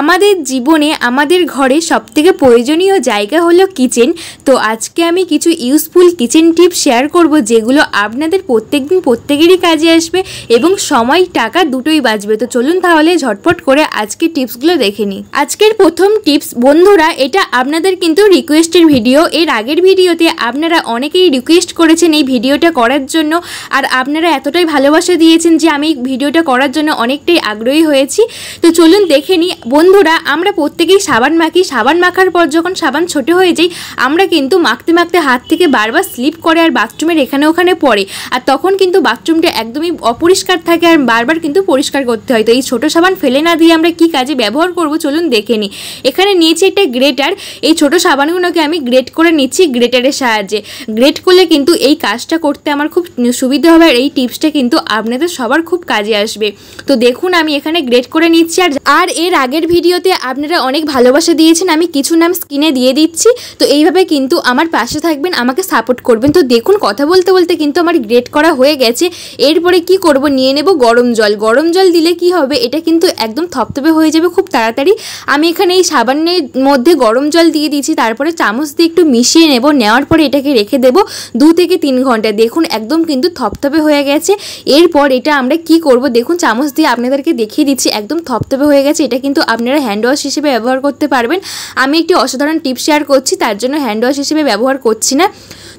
আমাদের জীবনে আমাদের ঘরে সবথেকে প্রয়োজনীয় জায়গা হলো কিচেন তো আজকে আমি কিছু ইউজফুল কিচেন টিপ শেয়ার করব যেগুলো আপনাদের প্রত্যেক দিন প্রত্যেকেরই কাজে আসবে এবং সময় টাকা দুটোই বাঁচবে তো চলুন তাহলে ঝটপট করে আজকে টিপসগুলো দেখে নিই আজকের প্রথম টিপস বন্ধুরা এটা আপনাদের কিন্তু রিকোয়েস্টের ভিডিও এর আগের ভিডিওতে আপনারা অনেকেই রিকোয়েস্ট করেছেন এই ভিডিওটা করার জন্য আর আপনারা এতটাই ভালোবাসা দিয়েছেন যে আমি ভিডিওটা করার জন্য অনেকটাই আগ্রহী হয়েছি তো চলুন দেখে নিই বন্ধুরা আমরা প্রত্যেকেই সাবান মাখি সাবান মাখার পর যখন সাবান ছোটো হয়ে যাই আমরা কিন্তু মাখতে মাখতে হাত থেকে বারবার স্লিপ করে আর বাথরুমের এখানে ওখানে পড়ে আর তখন কিন্তু বাথরুমটা একদমই অপরিষ্কার থাকে আর বারবার কিন্তু পরিষ্কার করতে হয় তো এই ছোটো সাবান ফেলে না দিয়ে আমরা কি কাজে ব্যবহার করব চলুন দেখে নিই এখানে নিয়েছি একটা গ্রেটার এই ছোট সাবানগুলোকে আমি গ্রেট করে নিচ্ছি গ্রেটারের সাহায্যে গ্রেট করলে কিন্তু এই কাজটা করতে আমার খুব সুবিধা হবে আর এই টিপসটা কিন্তু আপনাদের সবার খুব কাজে আসবে তো দেখুন আমি এখানে গ্রেট করে নিচ্ছি আর আর এর আগের ভিডিওতে আপনারা অনেক ভালোবাসা দিয়েছেন আমি কিছু নাম স্ক্রিনে দিয়ে দিচ্ছি তো এইভাবে কিন্তু আমার পাশে থাকবেন আমাকে সাপোর্ট করবেন তো দেখুন কথা বলতে বলতে কিন্তু আমার গ্রেট করা হয়ে গেছে এরপরে কি করব নিয়ে নেব গরম জল গরম জল দিলে কি হবে এটা কিন্তু একদম থপথপে হয়ে যাবে খুব তাড়াতাড়ি আমি এখানে এই সাবানের মধ্যে গরম জল দিয়ে দিয়েছি তারপরে চামচ দিয়ে একটু মিশিয়ে নেব নেওয়ার পরে এটাকে রেখে দেব দু থেকে তিন ঘন্টা দেখুন একদম কিন্তু থপথপে হয়ে গেছে এরপর এটা আমরা কি করব দেখুন চামচ দিয়ে আপনাদেরকে দেখিয়ে দিচ্ছি একদম থপথপে হয়ে গেছে এটা কিন্তু আপনারা হ্যান্ড ওয়াশ হিসেবে ব্যবহার করতে পারবেন আমি একটি অসাধারণ টিপ শেয়ার করছি তার জন্য হ্যান্ড ওয়াশ হিসেবে ব্যবহার করছি না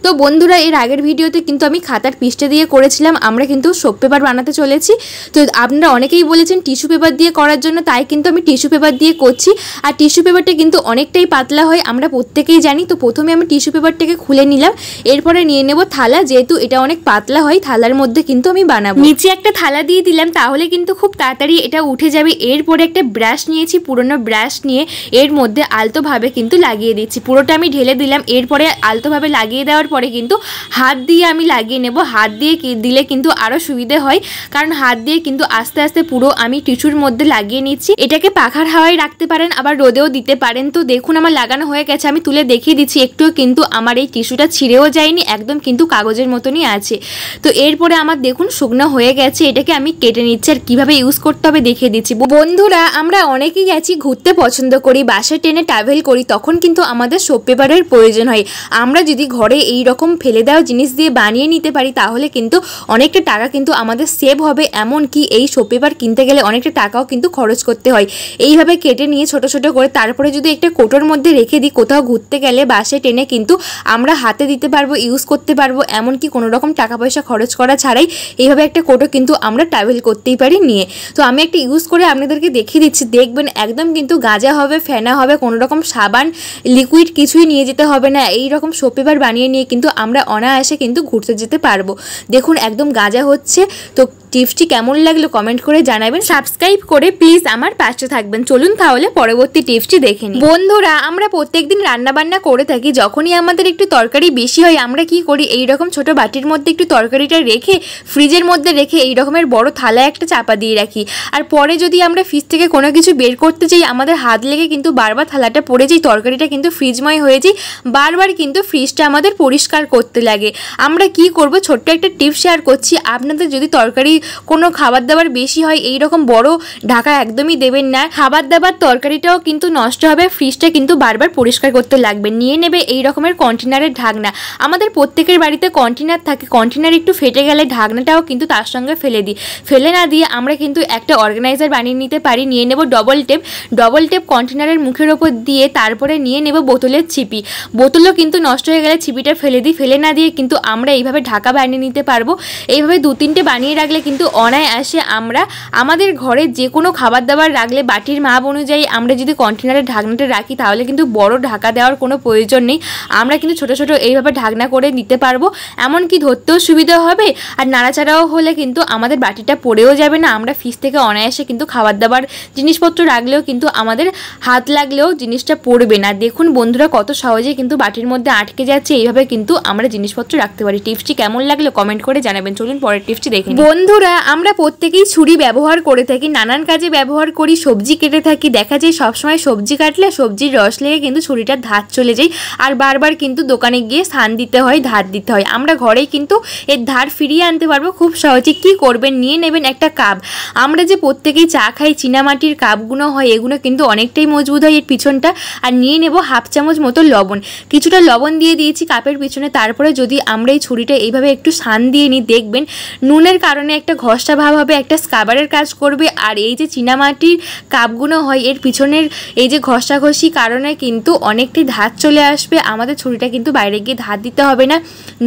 তো বন্ধুরা এর আগের ভিডিওতে কিন্তু আমি খাতার পিসটা দিয়ে করেছিলাম আমরা কিন্তু সোপ পেপার বানাতে চলেছি তো আপনারা অনেকেই বলেছেন টিস্যু পেপার দিয়ে করার জন্য তাই কিন্তু আমি টিস্যু পেপার দিয়ে করছি আর টিস্যু পেপারটা কিন্তু অনেকটাই পাতলা হয় আমরা প্রত্যেকেই জানি তো প্রথমে আমি টিস্যু পেপারটাকে খুলে নিলাম এরপরে নিয়ে নেব থালা যেহেতু এটা অনেক পাতলা হয় থালার মধ্যে কিন্তু আমি বানাবো নিচে একটা থালা দিয়ে দিলাম তাহলে কিন্তু খুব তাড়াতাড়ি এটা উঠে যাবে এরপরে একটা ব্রাশ নিয়েছি পুরনো ব্রাশ নিয়ে এর মধ্যে আলতোভাবে কিন্তু লাগিয়ে দিচ্ছি পুরোটা আমি ঢেলে দিলাম এরপরে আলতোভাবে লাগিয়ে দেওয়ার পরে কিন্তু হাত দিয়ে আমি লাগিয়ে নেব হাত দিয়ে দিলে কিন্তু আরও সুবিধে হয় কারণ হাত দিয়ে কিন্তু আস্তে আস্তে পুরো আমি টিস্যুর মধ্যে লাগিয়ে নিচ্ছি এটাকে পাখার হাওয়ায় রাখতে পারেন আবার রোদেও দিতে পারেন তো দেখুন আমার লাগানো হয়ে গেছে আমি তুলে দেখিয়ে দিচ্ছি একটুও কিন্তু আমার এই টিস্যুটা ছিঁড়েও যায়নি একদম কিন্তু কাগজের মতনই আছে তো এরপরে আমার দেখুন শুকনো হয়ে গেছে এটাকে আমি কেটে নিচ্ছি আর কীভাবে ইউজ করতে হবে দেখিয়ে দিচ্ছি বন্ধুরা আমরা অনেকেই গেছি ঘুরতে পছন্দ করি বাসে ট্রেনে ট্রাভেল করি তখন কিন্তু আমাদের সোপ পেপারের প্রয়োজন হয় আমরা যদি ঘরে এই এই রকম ফেলে দেওয়া জিনিস দিয়ে বানিয়ে নিতে পারি তাহলে কিন্তু অনেকটা টাকা কিন্তু আমাদের সেভ হবে এমন কি এই শো পেপার কিনতে গেলে অনেকটা টাকাও কিন্তু খরচ করতে হয় এইভাবে কেটে নিয়ে ছোট ছোট করে তারপরে যদি একটা কোটোর মধ্যে রেখে দিই কোথাও ঘুরতে গেলে বাসে টেনে কিন্তু আমরা হাতে দিতে পারবো ইউজ করতে পারবো এমনকি কোনো রকম টাকা পয়সা খরচ করা ছাড়াই এইভাবে একটা কোটো কিন্তু আমরা ট্রাভেল করতেই পারি নিয়ে তো আমি একটা ইউজ করে আপনাদেরকে দেখিয়ে দিচ্ছি দেখবেন একদম কিন্তু গাঁজা হবে ফেনা হবে কোনো রকম সাবান লিকুইড কিছুই নিয়ে যেতে হবে না এই রকম শো পেপার বানিয়ে নিয়ে কিন্তু আমরা অনায়াসে কিন্তু ঘুরতে যেতে পারবো দেখুন একদম গাজা হচ্ছে তো টিপসটি কেমন লাগলো কমেন্ট করে জানাবেন সাবস্ক্রাইব করে প্লিজ আমার পাশে থাকবেন চলুন তাহলে পরবর্তী টিপসটি দেখে নিন বন্ধুরা আমরা প্রত্যেকদিন রান্নাবান্না করে থাকি যখনই আমাদের একটু তরকারি বেশি হয় আমরা কি করি এই রকম ছোট বাটির মধ্যে একটু তরকারিটা রেখে ফ্রিজের মধ্যে রেখে এই রকমের বড় থালায় একটা চাপা দিয়ে রাখি আর পরে যদি আমরা ফ্রিজ থেকে কোনো কিছু বের করতে চাই আমাদের হাত লেগে কিন্তু বারবার থালাটা পড়ে যাই তরকারিটা কিন্তু ফ্রিজময় হয়ে যাই বারবার কিন্তু ফ্রিজটা আমাদের পরিষ্কার করতে লাগে আমরা কি করব ছোট্ট একটা টিপস শেয়ার করছি আপনাদের যদি তরকারি কোনো খাবার দাবার বেশি হয় এই রকম বড় ঢাকা একদমই দেবেন না খাবার দাবার তরকারিটাও কিন্তু নষ্ট হবে ফ্রিজটা কিন্তু বারবার পরিষ্কার করতে লাগবে নিয়ে নেবে এই রকমের কন্টেনারের ঢাকনা আমাদের প্রত্যেকের বাড়িতে কন্টেনার থাকে কন্টেনার একটু ফেটে গেলে ঢাকনাটাও কিন্তু তার সঙ্গে ফেলে দিই ফেলে না দিয়ে আমরা কিন্তু একটা অর্গানাইজার বানিয়ে নিতে পারি নিয়ে নেব ডবল টেপ ডবল টেপ কন্টেনারের মুখের ওপর দিয়ে তারপরে নিয়ে নেব বোতলের ছিপি বোতলও কিন্তু নষ্ট হয়ে গেলে ছিপিটা ফেলে দিই ফেলে না দিয়ে কিন্তু আমরা এইভাবে ঢাকা বানিয়ে নিতে পারবো এইভাবে দু তিনটে বানিয়ে রাখলে কিন্তু অনায়াসে আমরা আমাদের ঘরে যে কোনো খাবার দাবার রাখলে বাটির মাপ অনুযায়ী আমরা যদি কন্টেনারের ঢাকনাটা রাখি তাহলে কিন্তু বড় ঢাকা দেওয়ার কোনো প্রয়োজন নেই আমরা কিন্তু ছোট ছোট এইভাবে ঢাকনা করে নিতে পারবো এমনকি ধরতেও সুবিধা হবে আর নাড়াচাড়াও হলে কিন্তু আমাদের বাটিটা পড়েও যাবে না আমরা ফ্রিজ থেকে অনায়াসে কিন্তু খাবার দাবার জিনিসপত্র রাখলেও কিন্তু আমাদের হাত লাগলেও জিনিসটা পড়বে না দেখুন বন্ধুরা কত সহজে কিন্তু বাটির মধ্যে আটকে যাচ্ছে এইভাবে কিন্তু আমরা জিনিসপত্র রাখতে পারি টিপসটি কেমন লাগলো কমেন্ট করে জানাবেন চলুন পরের টিপসটি দেখে বন্ধু বন্ধুরা আমরা প্রত্যেকেই ছুরি ব্যবহার করে থাকি নানান কাজে ব্যবহার করি সবজি কেটে থাকি দেখা যায় সবসময় সবজি কাটলে সবজির রস লেগে কিন্তু ছুরিটার ধার চলে যায় আর বারবার কিন্তু দোকানে গিয়ে স্থান দিতে হয় ধার দিতে হয় আমরা ঘরেই কিন্তু এর ধার ফিরিয়ে আনতে পারবো খুব সহজে কি করবেন নিয়ে নেবেন একটা কাপ আমরা যে প্রত্যেকেই চা খাই চীনামাটির কাপগুলো হয় এগুলো কিন্তু অনেকটাই মজবুত হয় এর পিছনটা আর নিয়ে নেব হাফ চামচ মতো লবণ কিছুটা লবণ দিয়ে দিয়েছি কাপের পিছনে তারপরে যদি আমরা এই ছুরিটা এইভাবে একটু স্থান দিয়ে নিই দেখবেন নুনের কারণে একটা ঘষা ভাব হবে একটা স্কাবারের কাজ করবে আর এই যে চীনামাটির কাপগুলো হয় এর পিছনের এই যে ঘষাঘষি কারণে কিন্তু অনেকটাই ধাত চলে আসবে আমাদের ছুরিটা কিন্তু বাইরে গিয়ে ধাত দিতে হবে না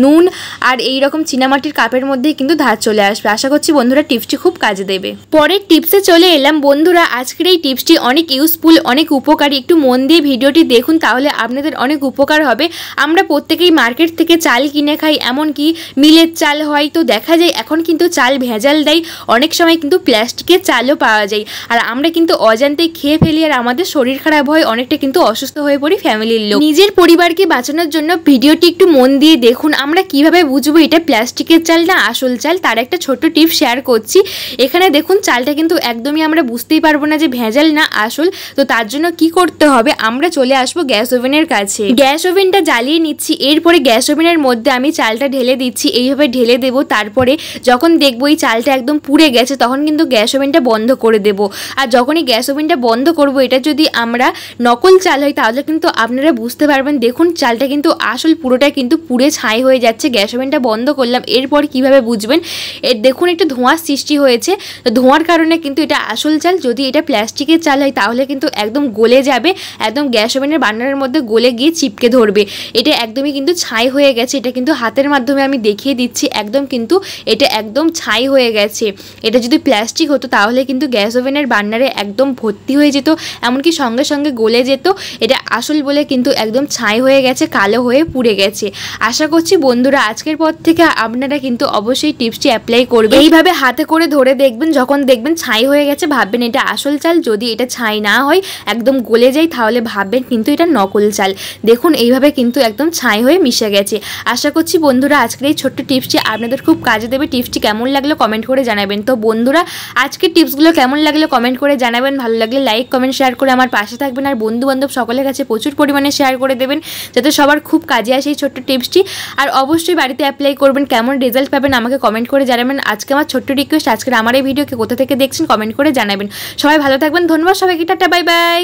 নুন আর এই রকম চীনামাটির কাপের মধ্যে কিন্তু ধাত চলে আসবে আশা করছি বন্ধুরা টিপসটি খুব কাজে দেবে পরের টিপসে চলে এলাম বন্ধুরা আজকের এই টিপসটি অনেক ইউজফুল অনেক উপকারী একটু মন দিয়ে ভিডিওটি দেখুন তাহলে আপনাদের অনেক উপকার হবে আমরা প্রত্যেকেই মার্কেট থেকে চাল কিনে খাই এমনকি মিলের চাল হয় তো দেখা যায় এখন কিন্তু চাল ভেজাল দেয় অনেক সময় কিন্তু প্লাস্টিকের চালও পাওয়া যায় আর আমরা কিন্তু অজান্তেই খেয়ে ফেলি আর আমাদের শরীর খারাপ হয় অনেকটা কিন্তু অসুস্থ হয়ে পড়ি ফ্যামিলির লোক নিজের পরিবারকে বাঁচানোর জন্য ভিডিওটি একটু মন দিয়ে দেখুন আমরা কিভাবে বুঝবো এটা প্লাস্টিকের চাল না আসল চাল তার একটা ছোট্ট টিপ শেয়ার করছি এখানে দেখুন চালটা কিন্তু একদমই আমরা বুঝতেই পারবো না যে ভেজাল না আসল তো তার জন্য কি করতে হবে আমরা চলে আসবো গ্যাস ওভেনের কাছে গ্যাস ওভেনটা জ্বালিয়ে নিচ্ছি এরপরে গ্যাস ওভেনের মধ্যে আমি চালটা ঢেলে দিচ্ছি এইভাবে ঢেলে দেব তারপরে যখন দেখবো এই চালটা একদম পুড়ে গেছে তখন কিন্তু গ্যাস ওভেনটা বন্ধ করে দেব আর যখনই গ্যাস ওভেনটা বন্ধ করব এটা যদি আমরা নকল চাল হয় তাহলে কিন্তু আপনারা বুঝতে পারবেন দেখুন চালটা কিন্তু আসল পুরোটা কিন্তু পুড়ে ছাই হয়ে যাচ্ছে গ্যাস ওভেনটা বন্ধ করলাম এরপর কিভাবে বুঝবেন এর দেখুন একটা ধোঁয়ার সৃষ্টি হয়েছে তো ধোঁয়ার কারণে কিন্তু এটা আসল চাল যদি এটা প্লাস্টিকের চাল হয় তাহলে কিন্তু একদম গলে যাবে একদম গ্যাস ওভেনের বান্নারের মধ্যে গলে গিয়ে চিপকে ধরবে এটা একদমই কিন্তু ছাই হয়ে গেছে এটা কিন্তু হাতের মাধ্যমে আমি দেখিয়ে দিচ্ছি একদম কিন্তু এটা একদম ছাই হয়ে গেছে এটা যদি প্লাস্টিক হতো তাহলে কিন্তু গ্যাস ওভেনের বার্নারে একদম ভর্তি হয়ে যেত এমনকি সঙ্গে সঙ্গে গলে যেত এটা আসল বলে কিন্তু একদম ছাই হয়ে গেছে কালো হয়ে পুড়ে গেছে আশা করছি বন্ধুরা আজকের পর থেকে আপনারা কিন্তু অবশ্যই টিপসটি অ্যাপ্লাই করবেন এইভাবে হাতে করে ধরে দেখবেন যখন দেখবেন ছাই হয়ে গেছে ভাববেন এটা আসল চাল যদি এটা ছাই না হয় একদম গলে যায় তাহলে ভাববেন কিন্তু এটা নকল চাল দেখুন এইভাবে কিন্তু একদম ছাই হয়ে মিশে গেছে আশা করছি বন্ধুরা আজকের এই ছোট্ট টিপসটি আপনাদের খুব কাজে দেবে টিপসটি কেমন লাগলো লাগলো কমেন্ট করে জানাবেন তো বন্ধুরা আজকে টিপসগুলো কেমন লাগলো কমেন্ট করে জানাবেন ভালো লাগলে লাইক কমেন্ট শেয়ার করে আমার পাশে থাকবেন আর বন্ধু বান্ধব সকলের কাছে প্রচুর পরিমাণে শেয়ার করে দেবেন যাতে সবার খুব কাজে আসে এই ছোট্ট টিপসটি আর অবশ্যই বাড়িতে অ্যাপ্লাই করবেন কেমন রেজাল্ট পাবেন আমাকে কমেন্ট করে জানাবেন আজকে আমার ছোট্ট রিকোয়েস্ট আজকের আমার এই ভিডিওকে কোথা থেকে দেখছেন কমেন্ট করে জানাবেন সবাই ভালো থাকবেন ধন্যবাদ সবাইকে টাটা বাই বাই